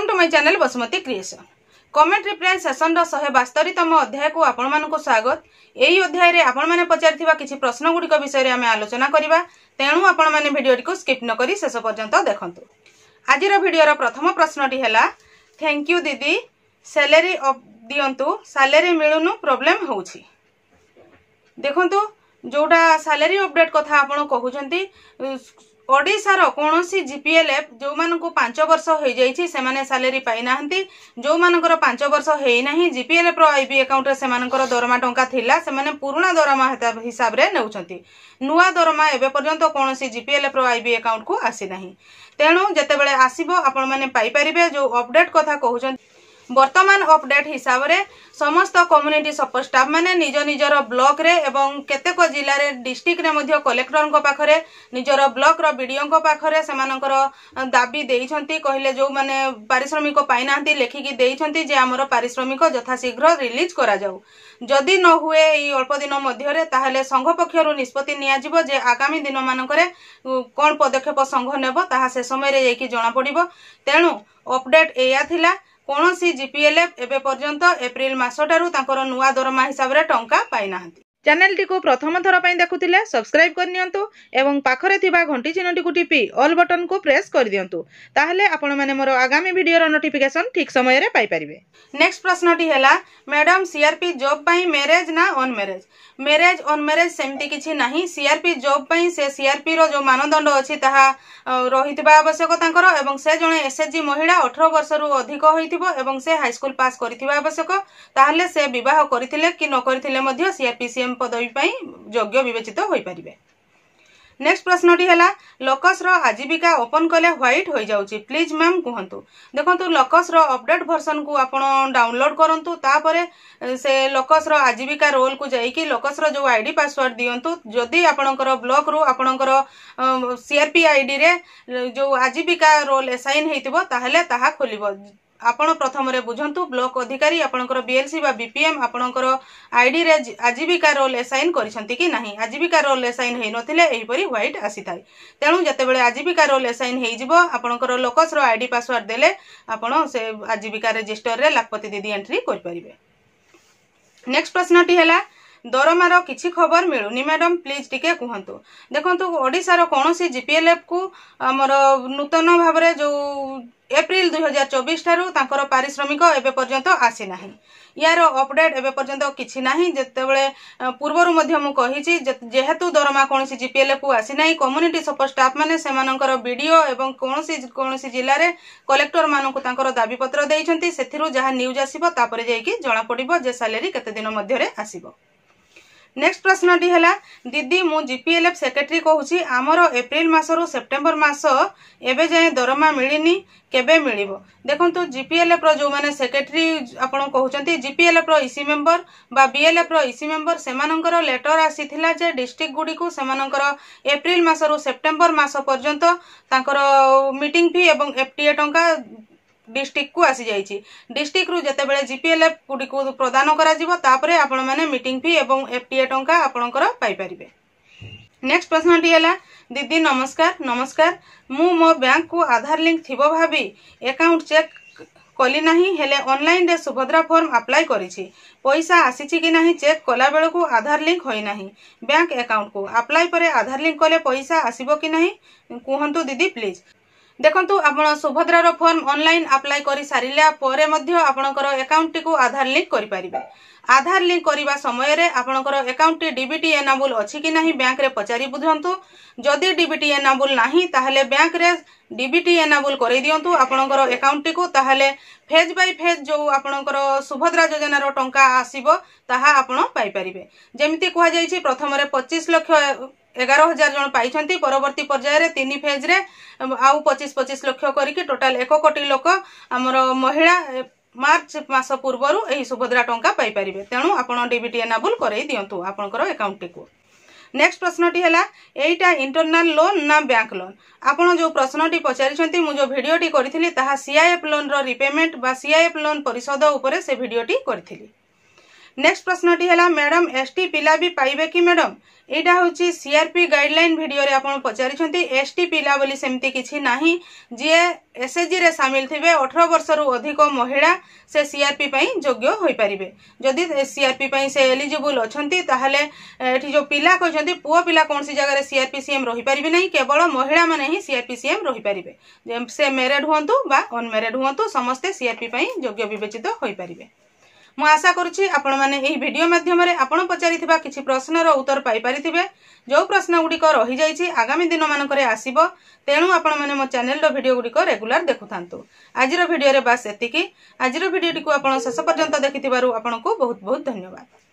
welcome to my channel Basumati creation comment reply ସେସନ୍ର ଶହେ ବାସ୍ତରୀତମ ଅଧ୍ୟାୟକୁ ଆପଣମାନଙ୍କୁ ସ୍ୱାଗତ ଏହି ଅଧ୍ୟାୟରେ ଆପଣମାନେ ପଚାରିଥିବା କିଛି ପ୍ରଶ୍ନଗୁଡ଼ିକ ବିଷୟରେ ଆମେ ଆଲୋଚନା କରିବା ତେଣୁ ଆପଣମାନେ ଭିଡ଼ିଓଟିକୁ ସ୍କିପ୍ ନକରି ଶେଷ ପର୍ଯ୍ୟନ୍ତ ଦେଖନ୍ତୁ ଆଜିର ଭିଡ଼ିଓର ପ୍ରଥମ ପ୍ରଶ୍ନଟି ହେଲା ଥ୍ୟାଙ୍କ ୟୁ ଦିଦି ସାଲେରୀ ଦିଅନ୍ତୁ ସାଲେରୀ ମିଳୁନୁ ପ୍ରୋବ୍ଲେମ୍ ହେଉଛି ଦେଖନ୍ତୁ ଯେଉଁଟା ସାଲେରୀ ଅପଡ଼େଟ୍ କଥା ଆପଣ କହୁଛନ୍ତି ଓଡ଼ିଶାର କୌଣସି ଜିପିଏଲ୍ଏଫ୍ ଯେଉଁମାନଙ୍କୁ ପାଞ୍ଚ ବର୍ଷ ହୋଇଯାଇଛି ସେମାନେ ସାଲେରୀ ପାଇନାହାନ୍ତି ଯେଉଁମାନଙ୍କର ପାଞ୍ଚ ବର୍ଷ ହେଇନାହିଁ ଜିପିଏଲ୍ଏଫ୍ର ଆଇବି ଆକାଉଣ୍ଟରେ ସେମାନଙ୍କର ଦରମା ଟଙ୍କା ଥିଲା ସେମାନେ ପୁରୁଣା ଦରମା ହିସାବରେ ନେଉଛନ୍ତି ନୂଆ ଦରମା ଏବେ ପର୍ଯ୍ୟନ୍ତ କୌଣସି ଜିପିଏଲ୍ଏଫ୍ର ଆଇବି ଆକାଉଣ୍ଟକୁ ଆସିନାହିଁ ତେଣୁ ଯେତେବେଳେ ଆସିବ ଆପଣମାନେ ପାଇପାରିବେ ଯେଉଁ ଅପଡେଟ୍ କଥା କହୁଛନ୍ତି বর্তমান অপডেট হিসাবে সমস্ত কম্যুনিটি সপোর্ট স্টাফ মানে নিজ নিজের ব্লকরে এবং কেতেক জেলার ডিস্ট্রিক্টরে মধ্যে কলেক্টর পাখে নিজের ব্লকর বিডিও পাখে সে দাবি দিয়েছেন কহিলে যে পারিশ্রমিক পাই না লেখিকি দিয়েছেন যে আমার পারিশ্রমিক যথাশীঘ্র রিলিজ করা যাও যদি ন হুয়ে এই অল্প দিন মধ্যে তাহলে সংঘ পক্ষর নিষ্পতি নিয়াযিব যে আগামী দিন মানকরে কোণ পদক্ষেপ সংঘ নেব তাহা সে সময় যাই জনা পড়ব তেণু অপডেট এয়া লা କୌଣସି ଜିପିଏଲ୍ଏଫ୍ ଏବେ ପର୍ଯ୍ୟନ୍ତ ଏପ୍ରିଲ ମାସଠାରୁ ତାଙ୍କର ନୂଆ ଦରମା ହିସାବରେ ଟଙ୍କା ପାଇନାହାନ୍ତି ଚ୍ୟାନେଲଟିକୁ ପ୍ରଥମ ଥର ପାଇଁ ଦେଖୁଥିଲେ ସବସ୍କ୍ରାଇବ୍ କରିନିଅନ୍ତୁ ଏବଂ ପାଖରେ ଥିବା ଘଣ୍ଟି ଚିହ୍ନଟିକୁ ଟିପି ଅଲ୍ ବଟନ୍କୁ ପ୍ରେସ୍ କରିଦିଅନ୍ତୁ ତାହେଲେ ଆପଣମାନେ ମୋର ଆଗାମୀ ଭିଡ଼ିଓର ନୋଟିଫିକେସନ୍ ଠିକ୍ ସମୟରେ ପାଇପାରିବେ ନେକ୍ସଟ ପ୍ରଶ୍ନଟି ହେଲା ମ୍ୟାଡ଼ାମ୍ ସିଆର୍ପି ଜବ୍ ପାଇଁ ମ୍ୟାରେଜ୍ ନା un marriage marriage un marriage ସେମିତି କିଛି ନାହିଁ ସିଆର୍ପି ଜବ୍ ପାଇଁ ସେ ସିଆର୍ପିର ଯେଉଁ ମାନଦଣ୍ଡ ଅଛି ତାହା ରହିଥିବା ଆବଶ୍ୟକ ତାଙ୍କର ଏବଂ ସେ ଜଣେ ଏସ୍ଏଚ୍ଜି ମହିଳା ଅଠର ବର୍ଷରୁ ଅଧିକ ହୋଇଥିବ ଏବଂ ସେ ହାଇସ୍କୁଲ ପାସ୍ କରିଥିବା ଆବଶ୍ୟକ ତାହେଲେ ସେ ବିବାହ କରିଥିଲେ କି ନ କରିଥିଲେ ମଧ୍ୟ ସିଆର୍ପିସିଏମ୍ ଏମ୍ ପଦବୀ ପାଇଁ ଯୋଗ୍ୟ ବିବେଚିତ ହୋଇପାରିବେ ନେକ୍ସଟ ପ୍ରଶ୍ନଟି ହେଲା ଲକସ୍ର ଆଜୀବିକା ଓପନ୍ କଲେ ହ୍ୱାଇଟ୍ ହୋଇଯାଉଛି ପ୍ଲିଜ୍ ମ୍ୟାମ୍ କୁହନ୍ତୁ ଦେଖନ୍ତୁ ଲକସ୍ର ଅପଡେଟ୍ ଭର୍ସନକୁ ଆପଣ ଡାଉନଲୋଡ୍ କରନ୍ତୁ ତାପରେ ସେ ଲକସ୍ର ଆଜୀବିକା ରୋଲ୍କୁ ଯାଇକି ଲକସ୍ର ଯେଉଁ ଆଇଡି ପାସୱାର୍ଡ ଦିଅନ୍ତୁ ଯଦି ଆପଣଙ୍କର ବ୍ଲକ୍ରୁ ଆପଣଙ୍କର ସିଆର୍ପି ଆଇଡିରେ ଯେଉଁ ଆଜୀବିକା ରୋଲ୍ ଏସାଇନ୍ ହେଇଥିବ ତାହେଲେ ତାହା ଖୋଲିବ ଆପଣ ପ୍ରଥମରେ ବୁଝନ୍ତୁ ବ୍ଲକ ଅଧିକାରୀ ଆପଣଙ୍କର ବିଏଲ୍ସି ବା ବିପିଏମ୍ ଆପଣଙ୍କର ଆଇଡିରେ ଆଜୀବିକା ରୋଲ୍ ଏସାଇନ୍ କରିଛନ୍ତି କି ନାହିଁ ଆଜୀବିକା ରୋଲ୍ ଏସାଇନ୍ ହୋଇନଥିଲେ ଏହିପରି ହ୍ୱାଇଟ୍ ଆସିଥାଏ ତେଣୁ ଯେତେବେଳେ ଆଜୀବିକା ରୋଲ୍ ଏସାଇନ୍ ହୋଇଯିବ ଆପଣଙ୍କର ଲୋକସର ଆଇଡି ପାସୱାର୍ଡ଼ ଦେଲେ ଆପଣ ସେ ଆଜୀବିକା ରେଜିଷ୍ଟରରେ ଲାଖପତି ଦିଦି ଏଣ୍ଟ୍ରି କରିପାରିବେ ନେକ୍ସଟ ପ୍ରଶ୍ନଟି ହେଲା ଦରମାର କିଛି ଖବର ମିଳୁନି ମ୍ୟାଡ଼ାମ୍ ପ୍ଲିଜ୍ ଟିକେ କୁହନ୍ତୁ ଦେଖନ୍ତୁ ଓଡ଼ିଶାର କୌଣସି ଜିପିଏଲ୍ଏଫ୍କୁ ଆମର ନୂତନ ଭାବରେ ଯେଉଁ এপ্রিল দুই হাজার চব্বিশ ঠার তাঁর পারিশ্রমিক এবে পর্যন্ত আসি না ইয়ার অপডেট এবে পর্যন্ত কিছু না যেতবে পূর্বর মুছি যেহেতু দরমা কোণী জিপিএল কু আসি না কম্যুনিটি সপোর্ট স্টাফ মানে সে বিডিও এবং কোণী কোণী জেলার কলেক্টর মানুষ তাঁর দাবিপত্র দিয়েছেন সে যা নিউজ আসব তাপরে যাই জনা পড়ব যে স্যালারি কেতদিন মধ্যে আসব ନେକ୍ସଟ ପ୍ରଶ୍ନଟି ହେଲା ଦିଦି ମୁଁ ଜିପିଏଲ୍ଏଫ୍ ସେକ୍ରେଟେରୀ କହୁଛି ଆମର ଏପ୍ରିଲ ମାସରୁ ସେପ୍ଟେମ୍ବର ମାସ ଏବେ ଯାଏଁ ଦରମା ମିଳିନି କେବେ ମିଳିବ ଦେଖନ୍ତୁ ଜିପିଏଲ୍ଏଫ୍ର ଯେଉଁମାନେ ସେକ୍ରେଟେରୀ ଆପଣ କହୁଛନ୍ତି ଜିପିଏଲ୍ଏଫ୍ର ଇସି ମେମ୍ବର ବା ବିଏଲ୍ଏଫ୍ର ଇସି ମେମ୍ବର ସେମାନଙ୍କର ଲେଟର ଆସିଥିଲା ଯେ ଡିଷ୍ଟ୍ରିକ୍ଟ ଗୁଡ଼ିକୁ ସେମାନଙ୍କର ଏପ୍ରିଲ ମାସରୁ ସେପ୍ଟେମ୍ବର ମାସ ପର୍ଯ୍ୟନ୍ତ ତାଙ୍କର ମିଟିଂ ଫି ଏବଂ ଏଫ୍ଟିଏ ଟଙ୍କା ডিস্ট্রিক্টকু আসিযাইছি ডিস্ট্রিক্টরু যেতবে জিপিএলএফ গুড়িক প্রদান করা তাপরে আপনার মিটিং ফি এবং এফটিএ টঙ্কা আপনার পাইপারে নেক্সট প্রশ্নটি হল দিদি নমস্কার নমস্কার মু মো ব্যাঙ্কু আধার লিঙ্ক থিব ভাবি একাউন্ট চেক কলি না হলে অনলাইনে সুভদ্রা ফর্ম আপ্লাই করেছি পয়সা আসিছি কি না চেক কলা বেড়ে আধার লিঙ্ক হয়ে না ব্যাঙ্ক একাউন্ট কু আপ্লাই পরে আধার লিঙ্ক কলে পয়সা আসব কি না কুহতু দিদি প্লিজ দেখন্তু ଆପଣ ସୁଭଦ୍ରାର ଫର୍ମ ଅନଲାଇନ୍ ଆପ୍ଲାଏ କରିସାରିଲା ପରେ ମଧ୍ୟ ଆପଣଙ୍କର ଆକାଉଣ୍ଟଟିକୁ ଆଧାର ଲିଙ୍କ୍ କରିପାରିବେ ଆଧାର ଲିଙ୍କ୍ କରିବା ସମୟରେ ଆପଣଙ୍କର ଆକାଉଣ୍ଟଟି ଡିବିଟି ଏନାବୁଲ୍ ଅଛି କି ନାହିଁ ବ୍ୟାଙ୍କରେ ପଚାରି ବୁଝନ୍ତୁ ଯଦି ଡିବିଟି ଏନାବୁଲ୍ ନାହିଁ ତାହେଲେ ବ୍ୟାଙ୍କରେ ଡିବିଟି ଏନାବୁଲ୍ କରାଇ ଦିଅନ୍ତୁ ଆପଣଙ୍କର ଆକାଉଣ୍ଟଟିକୁ ତାହେଲେ ଫେଜ୍ ବାଇ ଫେଜ୍ ଯେଉଁ ଆପଣଙ୍କର ସୁଭଦ୍ରା ଯୋଜନାର ଟଙ୍କା ଆସିବ ତାହା ଆପଣ ପାଇପାରିବେ ଯେମିତି କୁହାଯାଇଛି ପ୍ରଥମରେ ପଚିଶ ଲକ୍ଷ ଏଗାର ହଜାର ଜଣ ପାଇଛନ୍ତି ପରବର୍ତ୍ତୀ ପର୍ଯ୍ୟାୟରେ ତିନି ଫେଜ୍ରେ ଆଉ ପଚିଶ ପଚିଶ ଲକ୍ଷ କରିକି ଟୋଟାଲ୍ ଏକ କୋଟି ଲୋକ ଆମର ମହିଳା ମାର୍ଚ୍ଚ ମାସ ପୂର୍ବରୁ ଏହି ସୁଭଦ୍ରା ଟଙ୍କା ପାଇପାରିବେ ତେଣୁ ଆପଣ ଡିବିଟି ଏନାବୁଲ୍ କରାଇ ଦିଅନ୍ତୁ ଆପଣଙ୍କର ଏକାଉଣ୍ଟଟିକୁ ନେକ୍ସଟ ପ୍ରଶ୍ନଟି ହେଲା ଏଇଟା ଇଣ୍ଟରନାଲ୍ ଲୋନ୍ ନା ବ୍ୟାଙ୍କ ଲୋନ୍ ଆପଣ ଯେଉଁ ପ୍ରଶ୍ନଟି ପଚାରିଛନ୍ତି ମୁଁ ଯେଉଁ ଭିଡ଼ିଓଟି କରିଥିଲି ତାହା ସିଆଇଏଫ୍ ଲୋନ୍ର ରିପେମେଣ୍ଟ ବା ସିଆଇଏଫ୍ ଲୋନ୍ ପରିଶୋଧ ଉପରେ ସେ ଭିଡ଼ିଓଟି କରିଥିଲି নেক্সট প্রশ্নটি হল ম্যাডাম এসটি পিলা বি পাইবে কি ম্যাডাম এইটা হচ্ছে সিআরপি গাইডলাইন ভিডিওরে আপনার পচারিছেন এসটি পিলা বলে সেমতি কিছু না যিয়ে এসএচজিরে সামিল থিবে অঠর বর্ষরু অধিক মহিলা সে সিআরপি পাই যোগ্য হয়ে পারিবে যদি সিআরপি পাই সে এলিজিবল অনেক তাহলে এটি যে পিলা কিন্তু পুয় পিলা কৌশি জায়গায় সিআরপি সিএম রহিপারি না কেবল মহিলা মানে হি সিআরপি সিএম রহিপারিবে সে ম্যারেড হুম বা অনম্যারেড হুম সমস্তে সিআরপি পাই যোগ্য বিবেচিত হয়ে পারিবে ମୁଁ ଆଶା କରୁଛି ଆପଣମାନେ ଏହି ଭିଡ଼ିଓ ମାଧ୍ୟମରେ ଆପଣ ପଚାରିଥିବା କିଛି ପ୍ରଶ୍ନର ଉତ୍ତର ପାଇପାରିଥିବେ ଯେଉଁ ପ୍ରଶ୍ନଗୁଡ଼ିକ ରହିଯାଇଛି ଆଗାମୀ ଦିନମାନଙ୍କରେ ଆସିବ ତେଣୁ ଆପଣମାନେ ମୋ ଚ୍ୟାନେଲ୍ର ଭିଡ଼ିଓଗୁଡ଼ିକ ରେଗୁଲାର ଦେଖୁଥାନ୍ତୁ ଆଜିର ଭିଡ଼ିଓରେ ବାସ୍ ଏତିକି ଆଜିର ଭିଡ଼ିଓଟିକୁ ଆପଣ ଶେଷ ପର୍ଯ୍ୟନ୍ତ ଦେଖିଥିବାରୁ ଆପଣଙ୍କୁ ବହୁତ ବହୁତ ଧନ୍ୟବାଦ